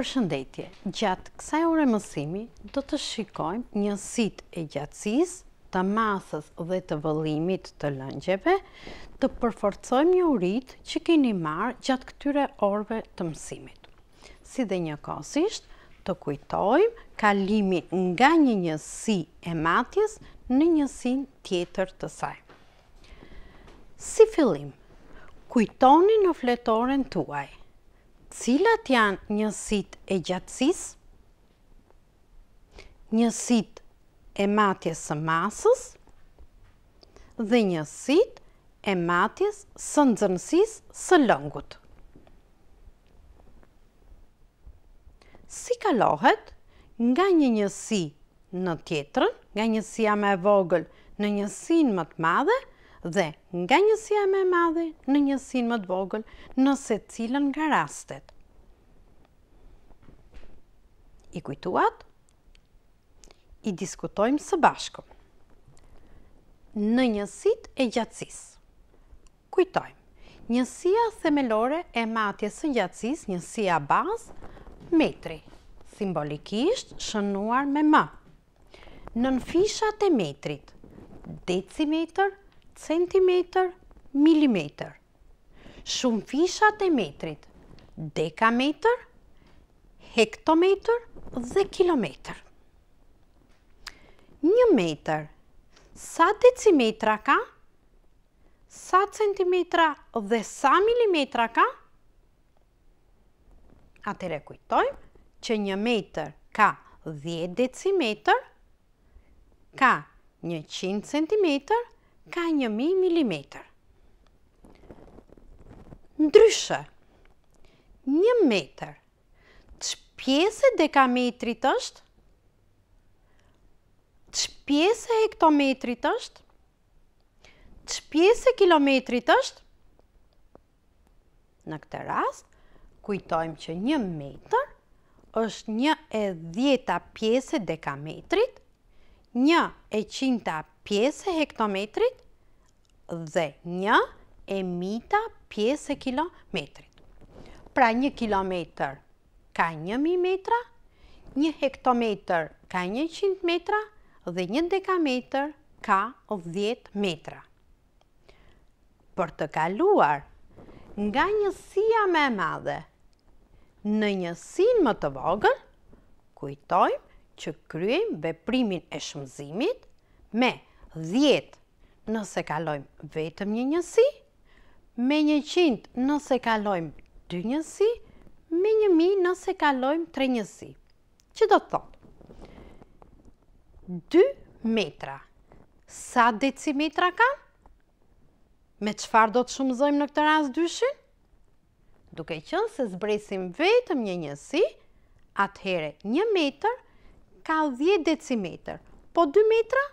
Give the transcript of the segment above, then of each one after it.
përshëndetje. Gjatë kësaj ore mësimi, do të shikojmë sit e gjatsis, të masës dhe të vëllimit të lëngjeve, të përforcojmë një urit që keni marë gjatë këtyre orve të mësimit. Si dhe një kosisht, të kujtojmë kalimi nga një njësi e matjes në njësin tjetër të saj. Si fillim, kujtoni në fletoren tuaj – cilat janë njësit e gjatsis, njësit e matjes së masës, dhe njësit e matjes së nëzërnësis së lëngut. Si kalohet, nga një njësi në tjetërën, nga njësia me vogël në njësin më të madhe, dhe nga njësia me madhe në njësin më të vogël nëse cilën nga rastet. I kujtuat, i diskutojmë së bashkëm. Në njësit e gjatsis. Kujtojmë. Njësia themelore e matje së gjatsis, njësia bazë, metri, simbolikisht shënuar me më. Nën fishat e metrit, decimetr, centimeter, milimeter. Shumë fishat e metrit, dekameter, hektometer dhe kilometer. Një meter, sa decimetra ka? Sa centimetra dhe sa milimetra ka? Atere kujtojmë që një meter ka 10 decimetr, ka 100 centimetr, ka 1000 mm. Ndryshë, 1 metër. që pjesë dekametrit është? Që pjesë e hektometrit është? Që pjesë e kilometrit është? Në këtë rast, kujtojmë që 1 metër është 1 e 10 pjese dekametrit, 1 e 100 pjesë e hektometrit dhe një e mita pjesë e kilometrit. Pra një kilometr ka një mi metra, një hektometr ka një qind metra dhe një dekametr ka 10 metra. Për të kaluar nga njësia me madhe në njësin më të vogën, kujtojmë që kryem veprimin e shumëzimit me 10 nëse kalojmë vetëm një njësi, me 100 nëse kalojmë 2 njësi, me 1000 nëse kalojmë 3 njësi. Që do të thotë? 2 metra. Sa decimetra ka? Me qëfar do të shumëzojmë në këtë ras dyshin? Duke qënë se zbresim vetëm një njësi, atëhere 1 meter ka 10 decimeter, po 2 metra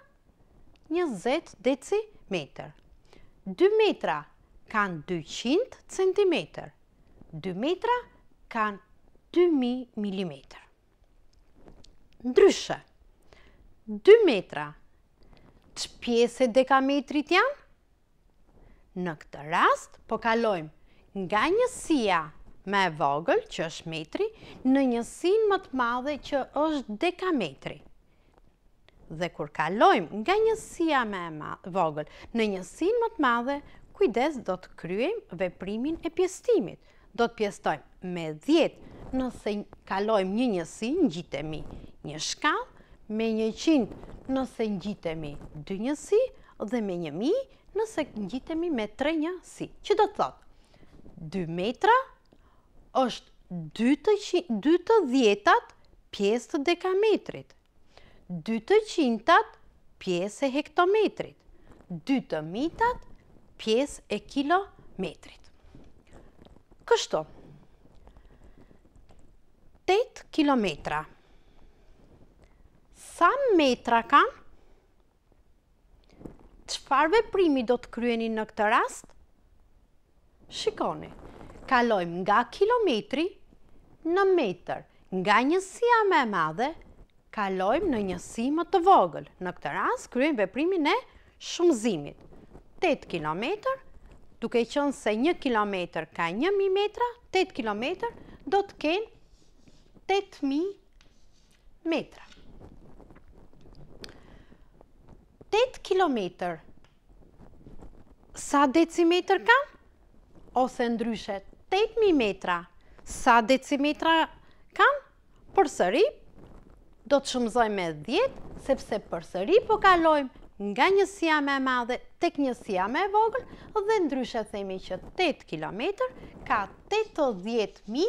20 decimeter. 2 metra kanë 200 centimeter. 2 metra kanë 2.000 mm. Ndryshë, 2 metra, që pjese dekametrit janë? Në këtë rast, po kalojmë nga njësia me vogël, që është metri, në njësin më të madhe që është dekametri dhe kur kalojmë nga njësia me e vogël në njësin më të madhe, kujdes do të kryem veprimin e pjestimit. Do të pjestojmë me 10 nëse kalojmë një njësi në gjitemi një shkallë, me 100 nëse në gjitemi dë njësi dhe me 1000 nëse në gjitemi me 3 njësi. Që do të thotë? 2 metra është 2 të, të djetat pjesë të dekametrit. 2 të qintat pjesë e hektometrit, 2 të mitat pjesë e kilometrit. Kështu, 8 kilometra, sa metra kam? Qfarve primi do të kryeni në këtë rast? Shikoni, kalojmë nga kilometri në meter, nga njësia me madhe, kalojmë në më të vogël. Në këtë ras, kryojmë veprimin e shumëzimit. 8 km, duke qënë se 1 km ka 1.000 metra, 8 km do të kenë 8.000 metra. 8 km, sa decimetr ka? Ose ndryshe, 8.000 metra, sa decimetra ka? Për sëri, do të shumëzojmë e 10, sepse për sëri po kalojmë nga njësia me madhe tek njësia me voglë dhe ndryshet themi që 8 km ka 80.000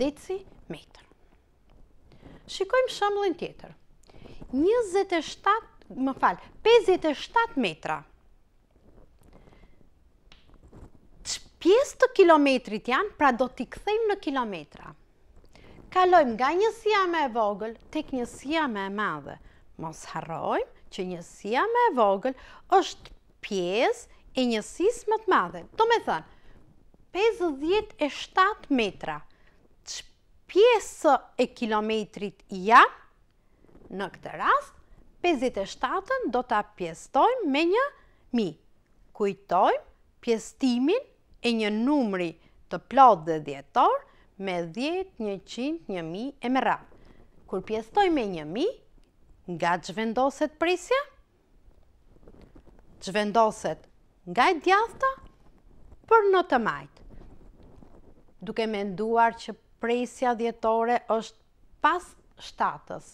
decimeter. Shikojmë shëmblin tjetër. 27, më falë, 57 metra. Pjesë të kilometrit janë, pra do t'i këthejmë në kilometra kalojmë nga njësia me vogël tek njësia me madhe. Mos harrojmë që njësia me vogël është pjesë e njësis më të madhe. Do me thënë, 57 metra, që pjesë e kilometrit ja, në këtë rast, 57-ën do të pjestojmë me një mi. Kujtojmë pjestimin e një numri të plot dhe djetor, me 10, 100, 1000 e me rap. Kur pjestoj me 1000, nga të zhvendoset prisja, të zhvendoset nga i djasta, për në të majtë. Duke me nduar që prisja djetore është pas shtatës.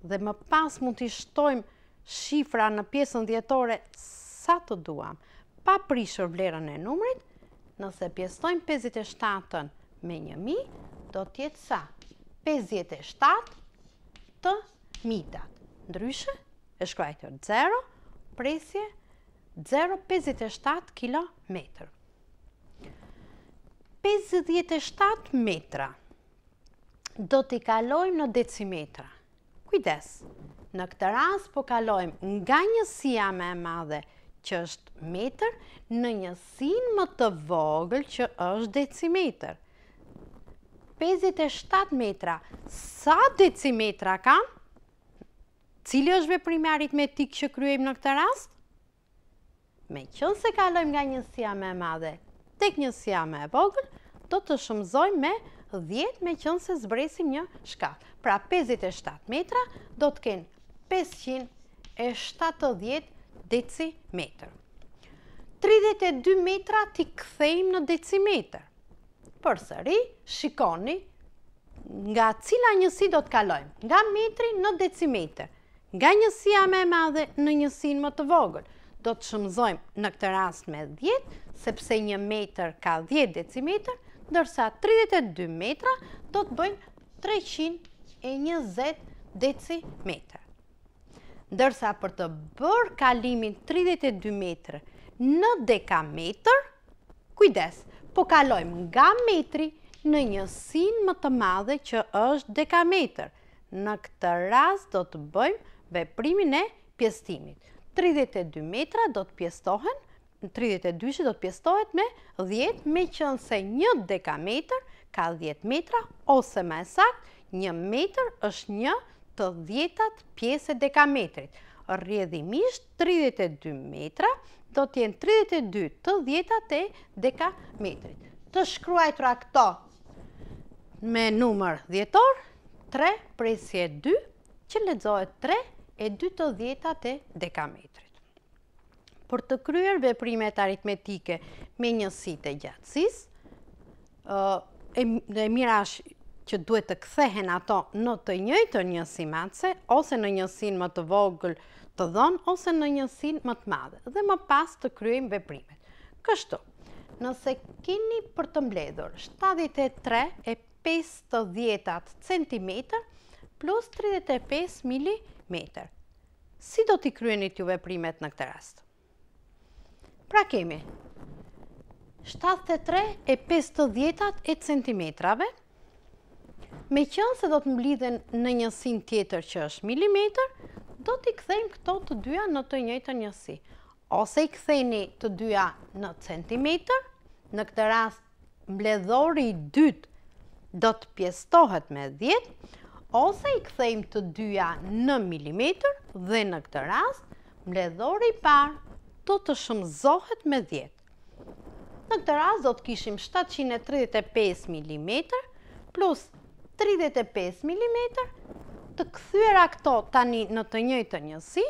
Dhe më pas mund të ishtojmë shifra në pjesën djetore sa të duam. Pa prishër vlerën e numrit, nëse pjestojmë 57-ën, me një mi, do tjetë sa 57 të mitat. Ndryshe, e shkrajtër 0, presje 0,57 km. 57 metra do t'i kalojmë në decimetra. Kujdes, në këtë ras po kalojmë nga njësia me madhe që është metr në njësin më të vogël që është decimetrë. 57 metra. Sa decimetra kam? Cili është veprimi aritmetik që kryejmë në këtë rast? Me qënë se kalojmë nga njësia me madhe, tek njësia me vogël, do të shumëzojmë me 10 me qënë se zbresim një shkallë. Pra 57 metra do të kenë 570 decimetrë. 32 metra t'i kthejmë në decimetrë për sëri, shikoni nga cila njësi do të kalojmë. Nga metri në decimeter, nga njësia me madhe në njësin më të vogër. Do të shumëzojmë në këtë rast me 10, sepse një meter ka 10 decimeter, ndërsa 32 metra do të bëjnë 320 decimeter. Ndërsa për të bërë kalimin 32 metrë në dekameter, kujdesë, po kalojmë nga metri në njësin më të madhe që është dekameter. Në këtë ras do të bëjmë veprimin e pjestimit. 32 metra do të pjestohen, 32 do të pjestohet me 10, me që nëse një dekameter ka 10 metra, ose me sakt, një meter është një të djetat pjeset dekametrit. Rjedhimisht, 32 metra, do t'jenë 32 të djeta të deka metrit. Të shkruaj të rakto me numër djetor, 3 presje 2, që ledzohet 3 e 2 të djeta të deka metrit. Për të kryer veprimet aritmetike me njësi të gjatsis, e mirash që duhet të kthehen ato në të njëjtë njësi matëse, ose në njësin më të voglë, të dhonë ose në njësin më të madhe dhe më pas të kryojmë veprimet. Kështu, nëse keni për të mbledhur 73,50 cm plus 35 mm, si do t'i kryenit ju veprimet në këtë rast? Pra kemi 73,50 cm me qënë se do të mblidhen në njësin tjetër që është mm, do t'i këthejmë këto të dyja në të njëjtë njësi. Ose i këthejni të dyja në centimetër, në këtë rast mbledhori i dytë do të pjestohet me 10, ose i këthejmë të dyja në milimetër dhe në këtë rast mbledhori i parë do të shumëzohet me 10. Në këtë rast do të kishim 735 mm plus 35 mm, të këthyra këto tani në të njëjtë të njësi,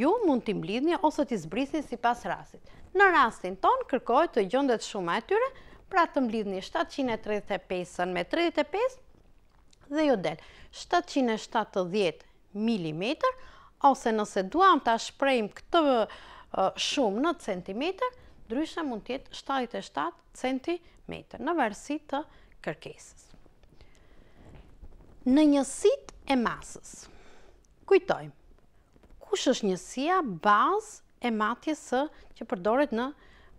ju mund t'im lidhni ose t'i zbrisni si pas rasit. Në rasin ton, kërkoj të gjondet shumë atyre, pra të mblidhni 735 me 35 dhe ju del 770 mm, ose nëse duham t'a shprejm këtë shumë në cm, dryshe mund t'jetë 77 cm në versi të kërkesës në njësit e masës. Kujtojmë, kush është njësia bazë e matjesë që përdoret në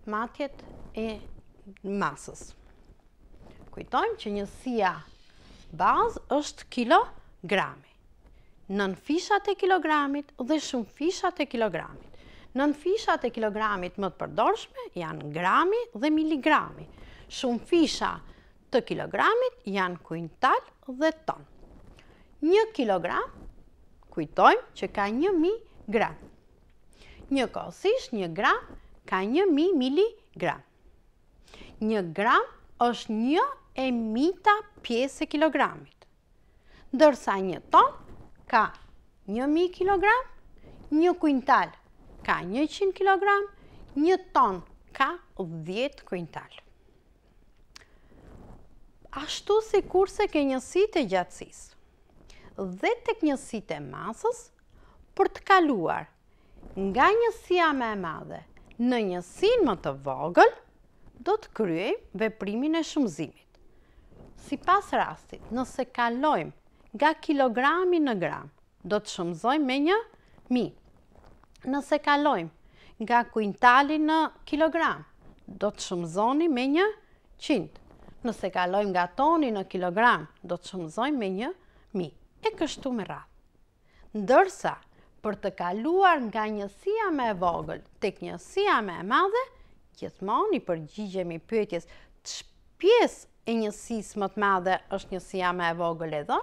matjet e masës? Kujtojmë që njësia bazë është kilogrami. nënfishat fishat e kilogramit dhe shumë fishat e kilogramit. Nënfishat fishat e kilogramit më të përdorshme janë grami dhe miligrami. Shumë fisha të kilogramit janë kujntal dhe tonë një kilogram, kujtojmë që ka një mi gram. Një kosish, një gram, ka një mi mili gram. Një gram është një e mita pjesë e kilogramit. Dërsa një ton, ka një mi kilogram, një kujntal, ka një qin kilogram, një ton, ka dhjetë kujntal. Ashtu si kurse ke njësit e gjatsisë dhe të kënjësit e masës për të kaluar nga njësia me e madhe në njësin më të vogël, do të kryej veprimin e shumëzimit. Si pas rastit, nëse kalojmë nga kilogrami në gram, do të shumëzojmë me një mi. Nëse kalojmë nga kujntali në kilogram, do të shumëzoni me një qindë. Nëse kalojmë nga toni në kilogram, do të shumëzojmë me një qindë e kështu me rrath. Ndërsa, për të kaluar nga njësia me e vogël të njësia me e madhe, gjithmonë i përgjigjemi pyetjes të shpjes e njësis më të madhe është njësia me e vogël edhe,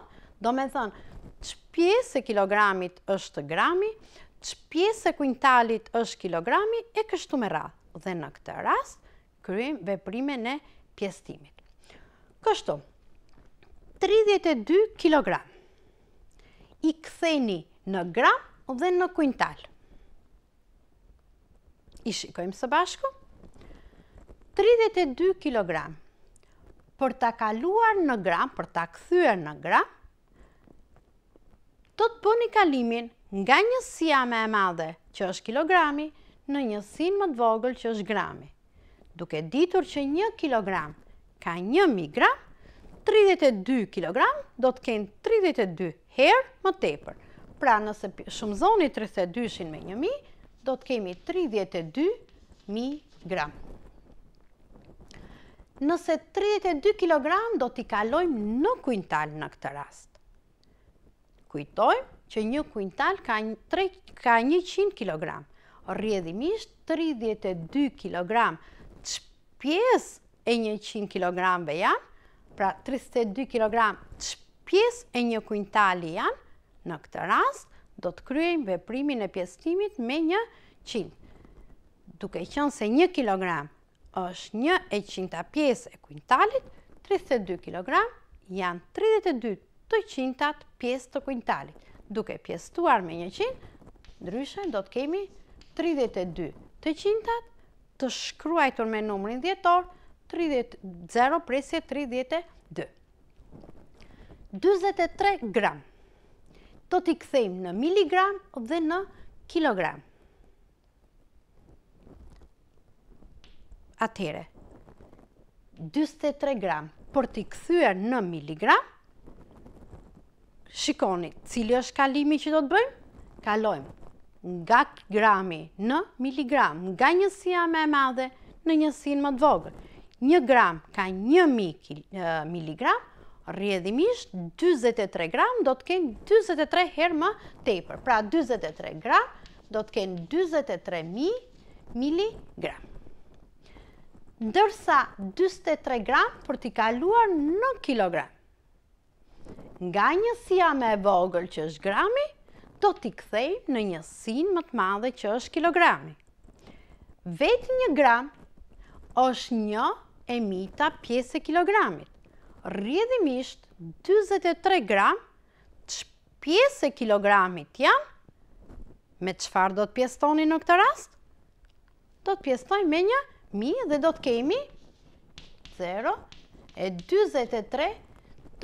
do me thënë të shpjes e kilogramit është grami, të shpjes e kujntalit është kilogrami, e kështu me rrath. Dhe në këtë rast, kryim veprime në pjestimit. Kështu, 32 kilogramë i ktheni në gram dhe në kujntal. I shikojmë së bashku. 32 kg. Për ta kaluar në gram, për ta kthyer në gram, do të bëni kalimin nga njësia më e madhe, që është kilogrami, në njësin më të vogël që është grami. Duke ditur që 1 kg ka 1000 gram, 32 kg do të kenë 32 herë më tepër. Pra nëse shumëzoni 32 me 1.000, do të kemi 32.000 gram. Nëse 32 kg do t'i kalojmë në kujntal në këtë rast. Kujtojmë që një kujntal ka 100 kg. Rjedhimisht 32 kg të shpjes e 100 kg janë, pra 32 kg të shpjes, pjesë e një kujntali janë, në këtë rast do të kryejmë veprimin e pjesëtimit me një qinë. Duke qënë se një kilogram është një e qinta pjesë e kujntalit, 32 kilogram janë 32 të qintat pjesë të kujntalit. Duke pjesëtuar me një qinë, ndryshe do të kemi 32 të qintat të shkruajtur me numërin djetor 0 presje 32. 23 gram. Të t'i këthejmë në miligram dhe në kilogram. Atere, 23 gram për t'i këthyër në miligram, shikoni cilë është kalimi që do të bëjmë, kalojmë nga grami në miligram, nga njësia me madhe në njësin më të vogër. Një gram ka një eh, miligram, rrjedhimisht 23 gram do të kenë 23 herë më tepër. Pra 23 gram do të kenë 23000 mg. Ndërsa 23 gram për t'i kaluar në kilogram. Nga njësia me vogël që është grami, do t'i kthejmë në njësin më të madhe që është kilogrami. Vetë një gram është një e mita pjesë e kilogramit. Rrjedimisht 23 gram, pjesë e kilogramit janë, me qëfar do të pjestoni në këtë rast? Do të pjestoni me një mi dhe do të kemi 0 e 23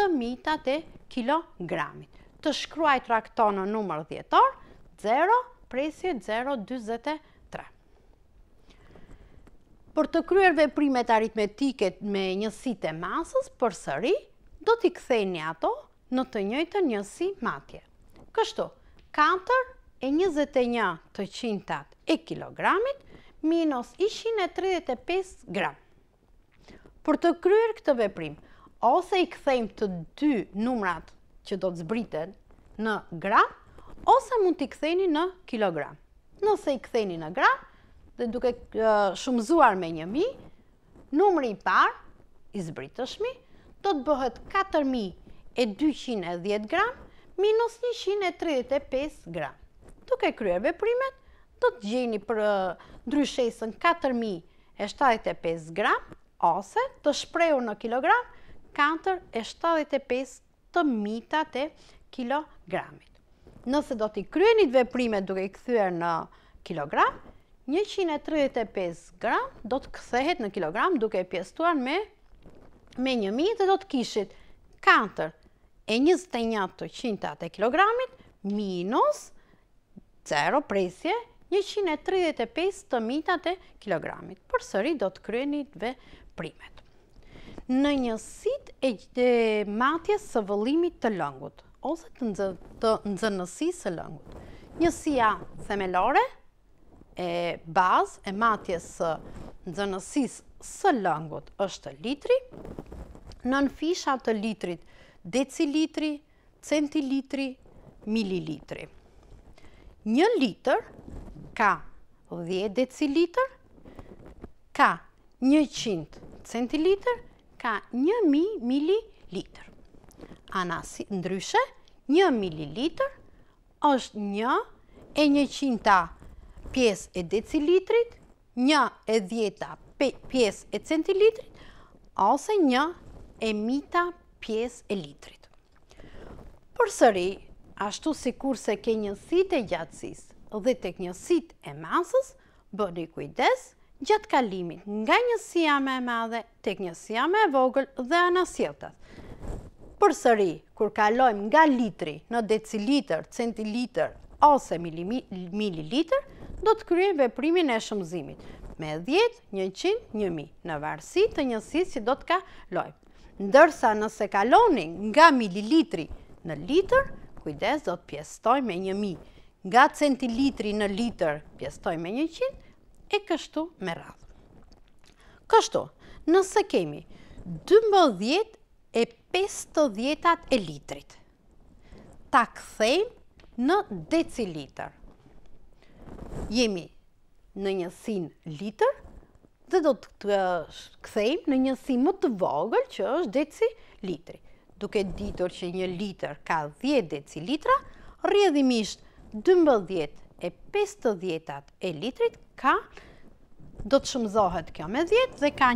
të mitat e kilogramit. Të shkruaj traktonë në numër djetor, 0 presje 0,23 për të kryer veprimet aritmetike me njësit e masës, për sëri, do t'i këthejnë ato në të njëjtë njësi matje. Kështu, 4 e 21 të qintat e kilogramit minus 135 gram. Për të kryer këtë veprim, ose i kthejmë të dy numrat që do të zbriten në gram, ose mund t'i ktheni në kilogram. Nëse i ktheni në gram, dhe duke shumëzuar me njëmi, numëri i parë, i zbritëshmi, do të bëhet 4.210 gram minus 135 gram. Duke kryer veprimet, do të gjeni për ndryshesën 4.075 gram, ose të shprehu në kilogram 4.75 të mita të kilogramit. Nëse do t'i kryenit veprimet duke i këthyër në kilogram, 135 gram do të këthehet në kilogram duke e pjestuar me një mi dhe do të kishit 4 e 21% të kilogramit minus 0 presje 135 të mita kilogramit. Për sëri do të kryeni dhe primet. Në njësit e matje së vëllimit të lëngut, ose të nëzënësi së lëngut. Njësia themelore, e bazë e matjes së nxënësisë së lëngut është litri. Nën fisha të litrit decilitri, centilitri, mililitri. Një litër ka 10 decilitër, ka 100 centilitër, ka 1000 mililitër. Anasi ndryshe, 1 mililitër është 1 e një qinta pjesë e decilitrit, një e djeta pjesë e centilitrit, ose një e mita pjesë e litrit. Për sëri, ashtu si kur se ke njësit e gjatsis dhe të kënjësit e masës, bëni kujdes gjatë kalimin nga njësia me madhe, të kënjësia me vogël dhe anasjetët. Për sëri, kur kalojmë nga litri në decilitër, centilitër ose mililitër, do të kryen veprimin e shumëzimit me 10, 100, 1000 në varësi të njësit që do të ka loj. Ndërsa nëse kaloni nga mililitri në liter, kujdes do të pjestoj me 1000, nga centilitri në liter pjestoj me 100, e kështu me radhë. Kështu, nëse kemi 12 e 50 e litrit, ta këthejmë në deciliter jemi në një sin liter dhe do të kthejmë në një sin më të vogël që është deci litri. Duke ditur që një liter ka 10 deci litra, rrjedhimisht 12 e 50 djetat e litrit ka, do të shumëzohet kjo me 10 dhe ka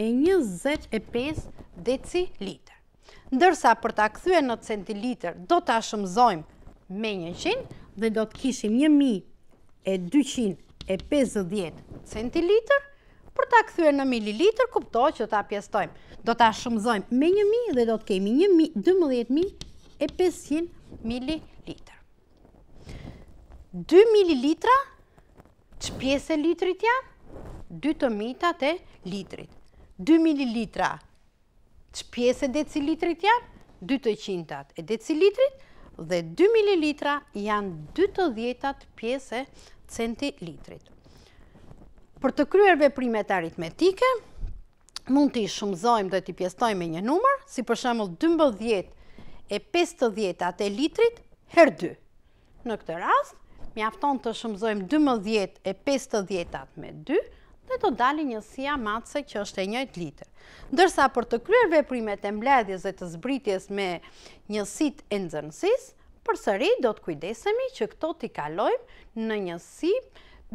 125 decilitr. Ndërsa për ta këthyë në centiliter, do të ashëmzojmë me 100 dhe do të kishim e 250 cl, për ta këthyre në mililitr, kupto që ta pjestojmë. Do ta shumëzojmë me një mi dhe do të kemi 12.500 ml. 2 ml, që pjesë e litrit janë? 2 të mitat të litrit. 2 ml, që pjesë e decilitrit janë? 2 të qintat e decilitrit. Dhe 2 ml janë 2 të djetat pjesë e litrit centilitrit. Për të kryer veprimet aritmetike, mund të i shumëzojmë dhe të i pjestojmë me një numër, si për shemëll 12 e 50 atë e litrit her 2. Në këtë rast, mi afton të shumëzojmë 12 e 50 atë me 2, dhe të dali njësia matëse që është e njëjt litrë. Ndërsa për të kryer veprimet e mbledhjes dhe të zbritjes me njësit e nëzërnësis, Për sëri, do të kujdesemi që këto t'i kalojmë në njësi,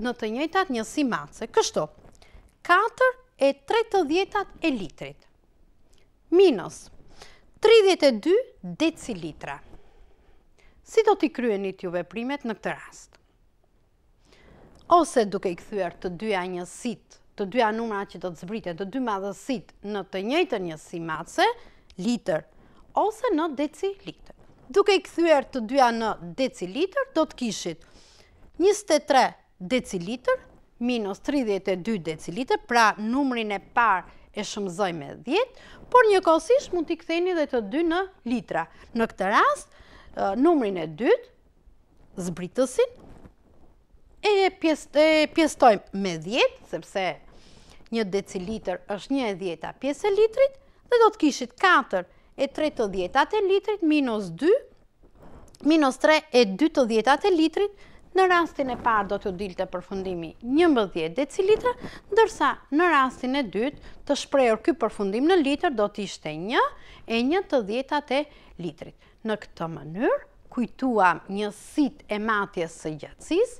në të njëjtat njësi matëse. Kështu, 4 e 3 djetat e litrit, minus 32 decilitra. Si do t'i kryenit t'ju veprimet në këtë rast? Ose duke i këthyër të dyja njësit, të dyja numra që do të zbrite, të dy madhësit në të njëjtë njësi matëse, litër, ose në decilitër duke i këthyër të dyja në decilitër, do të kishit 23 decilitër minus 32 decilitër, pra numrin e par e shumëzoj me 10, por një kosisht mund t'i këtheni dhe të dy në litra. Në këtë rast, numrin e dytë, zbritësin, e pjestoj me 10, sepse një decilitër është një e 10 a e litrit, dhe do të kishit 4 e 3 djetat e litrit minus 2, minus 3 e 2 djetat e litrit, në rastin e parë do të dilte përfundimi 11 decilitra, ndërsa në rastin e dytë të shprejur këj përfundim në litrë do të ishte një e një të djetat e litrit. Në këtë mënyrë, kujtuam sit e matjes së gjatsis,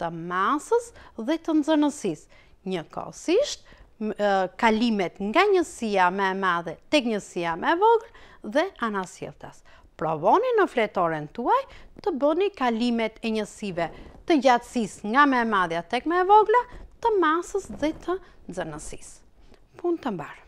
të masës dhe të nëzënësis. Një kosisht, kalimet nga njësia me madhe tek njësia me voglë dhe anasjeltas. Provoni në fletoren tuaj të bëni kalimet e njësive të gjatsis nga me madhe tek me voglë, të masës dhe të dzënësis. Punë të mbarë.